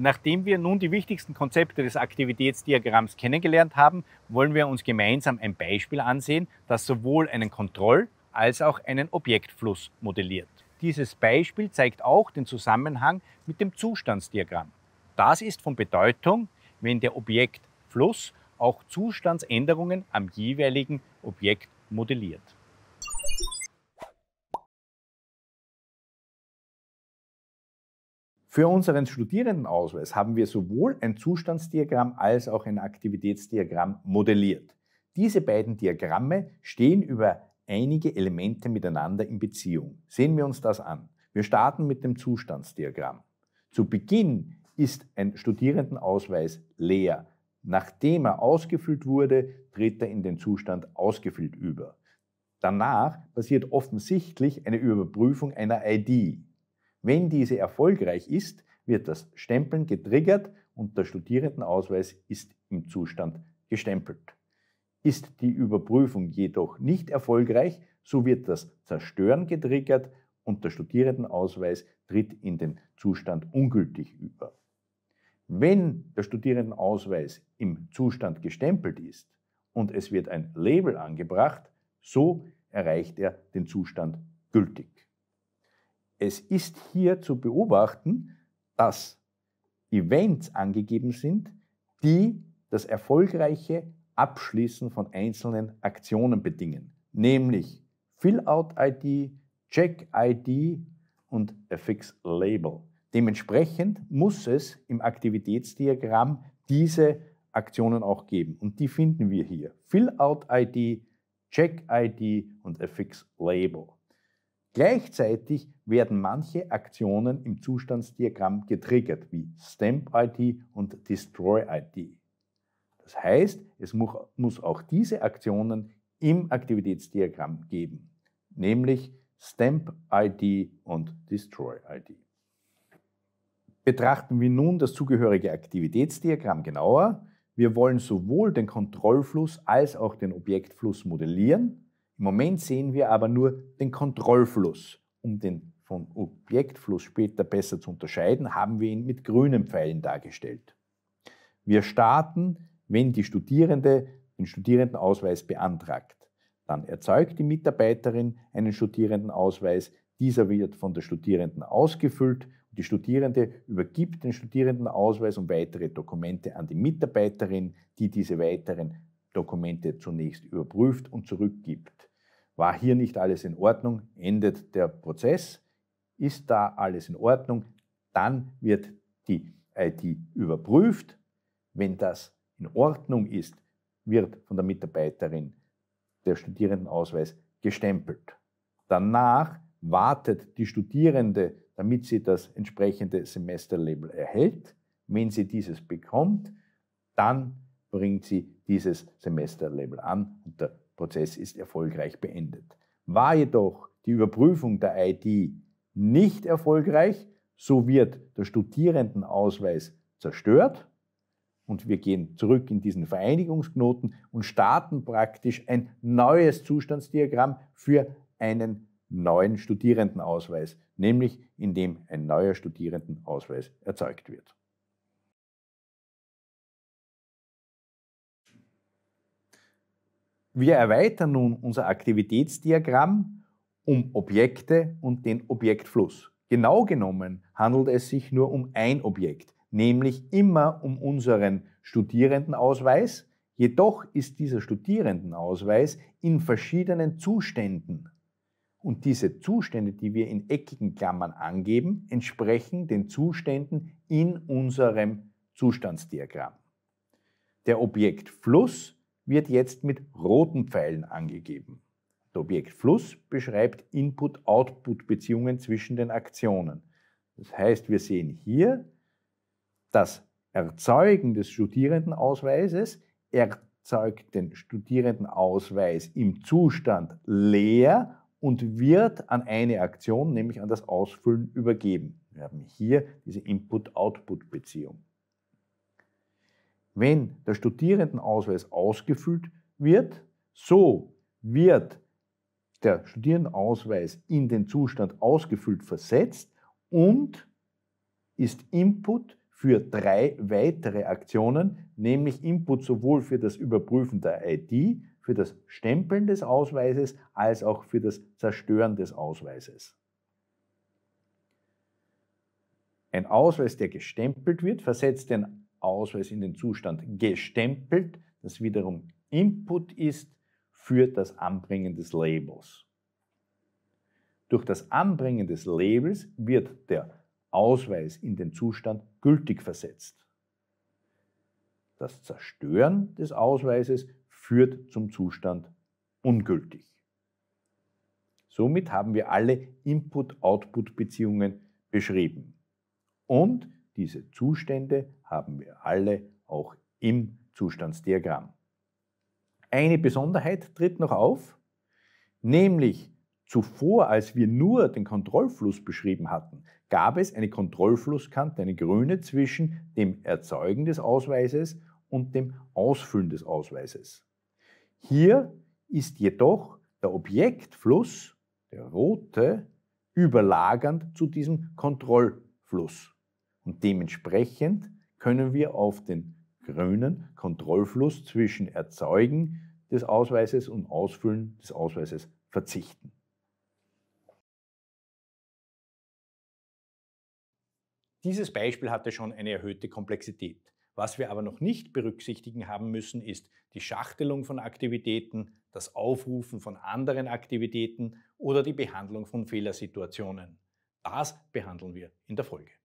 Nachdem wir nun die wichtigsten Konzepte des Aktivitätsdiagramms kennengelernt haben, wollen wir uns gemeinsam ein Beispiel ansehen, das sowohl einen Kontroll- als auch einen Objektfluss modelliert. Dieses Beispiel zeigt auch den Zusammenhang mit dem Zustandsdiagramm. Das ist von Bedeutung, wenn der Objektfluss auch Zustandsänderungen am jeweiligen Objekt modelliert. Für unseren Studierendenausweis haben wir sowohl ein Zustandsdiagramm als auch ein Aktivitätsdiagramm modelliert. Diese beiden Diagramme stehen über einige Elemente miteinander in Beziehung. Sehen wir uns das an. Wir starten mit dem Zustandsdiagramm. Zu Beginn ist ein Studierendenausweis leer. Nachdem er ausgefüllt wurde, tritt er in den Zustand ausgefüllt über. Danach passiert offensichtlich eine Überprüfung einer ID. Wenn diese erfolgreich ist, wird das Stempeln getriggert und der Studierendenausweis ist im Zustand gestempelt. Ist die Überprüfung jedoch nicht erfolgreich, so wird das Zerstören getriggert und der Studierendenausweis tritt in den Zustand ungültig über. Wenn der Studierendenausweis im Zustand gestempelt ist und es wird ein Label angebracht, so erreicht er den Zustand gültig es ist hier zu beobachten, dass Events angegeben sind, die das erfolgreiche Abschließen von einzelnen Aktionen bedingen, nämlich Fill-out-ID, Check-ID und Affix-Label. Dementsprechend muss es im Aktivitätsdiagramm diese Aktionen auch geben und die finden wir hier. Fill-out-ID, Check-ID und Affix-Label. Gleichzeitig werden manche Aktionen im Zustandsdiagramm getriggert, wie Stamp ID und Destroy ID. Das heißt, es muss auch diese Aktionen im Aktivitätsdiagramm geben, nämlich Stamp ID und Destroy ID. Betrachten wir nun das zugehörige Aktivitätsdiagramm genauer. Wir wollen sowohl den Kontrollfluss als auch den Objektfluss modellieren im Moment sehen wir aber nur den Kontrollfluss. Um den von Objektfluss später besser zu unterscheiden, haben wir ihn mit grünen Pfeilen dargestellt. Wir starten, wenn die Studierende den Studierendenausweis beantragt. Dann erzeugt die Mitarbeiterin einen Studierendenausweis. Dieser wird von der Studierenden ausgefüllt. Die Studierende übergibt den Studierendenausweis und weitere Dokumente an die Mitarbeiterin, die diese weiteren Dokumente zunächst überprüft und zurückgibt war hier nicht alles in Ordnung, endet der Prozess. Ist da alles in Ordnung, dann wird die IT überprüft. Wenn das in Ordnung ist, wird von der Mitarbeiterin der Studierendenausweis gestempelt. Danach wartet die Studierende, damit sie das entsprechende Semesterlabel erhält. Wenn sie dieses bekommt, dann bringt sie dieses Semesterlabel an und Prozess ist erfolgreich beendet. War jedoch die Überprüfung der ID nicht erfolgreich, so wird der Studierendenausweis zerstört und wir gehen zurück in diesen Vereinigungsknoten und starten praktisch ein neues Zustandsdiagramm für einen neuen Studierendenausweis, nämlich indem ein neuer Studierendenausweis erzeugt wird. Wir erweitern nun unser Aktivitätsdiagramm um Objekte und den Objektfluss. Genau genommen handelt es sich nur um ein Objekt, nämlich immer um unseren Studierendenausweis. Jedoch ist dieser Studierendenausweis in verschiedenen Zuständen. Und diese Zustände, die wir in eckigen Klammern angeben, entsprechen den Zuständen in unserem Zustandsdiagramm. Der Objektfluss wird jetzt mit roten Pfeilen angegeben. Der Objekt Fluss beschreibt Input-Output-Beziehungen zwischen den Aktionen. Das heißt, wir sehen hier, das Erzeugen des Studierendenausweises erzeugt den Studierendenausweis im Zustand leer und wird an eine Aktion, nämlich an das Ausfüllen, übergeben. Wir haben hier diese Input-Output-Beziehung. Wenn der Studierendenausweis ausgefüllt wird, so wird der Studierendenausweis in den Zustand ausgefüllt versetzt und ist Input für drei weitere Aktionen, nämlich Input sowohl für das Überprüfen der ID, für das Stempeln des Ausweises als auch für das Zerstören des Ausweises. Ein Ausweis, der gestempelt wird, versetzt den Ausweis in den Zustand gestempelt, das wiederum Input ist für das Anbringen des Labels. Durch das Anbringen des Labels wird der Ausweis in den Zustand gültig versetzt. Das Zerstören des Ausweises führt zum Zustand ungültig. Somit haben wir alle Input-Output-Beziehungen beschrieben. Und diese Zustände haben wir alle auch im Zustandsdiagramm. Eine Besonderheit tritt noch auf, nämlich zuvor, als wir nur den Kontrollfluss beschrieben hatten, gab es eine Kontrollflusskante, eine grüne, zwischen dem Erzeugen des Ausweises und dem Ausfüllen des Ausweises. Hier ist jedoch der Objektfluss, der rote, überlagernd zu diesem Kontrollfluss. Und dementsprechend können wir auf den grünen Kontrollfluss zwischen Erzeugen des Ausweises und Ausfüllen des Ausweises verzichten. Dieses Beispiel hatte schon eine erhöhte Komplexität. Was wir aber noch nicht berücksichtigen haben müssen, ist die Schachtelung von Aktivitäten, das Aufrufen von anderen Aktivitäten oder die Behandlung von Fehlersituationen. Das behandeln wir in der Folge.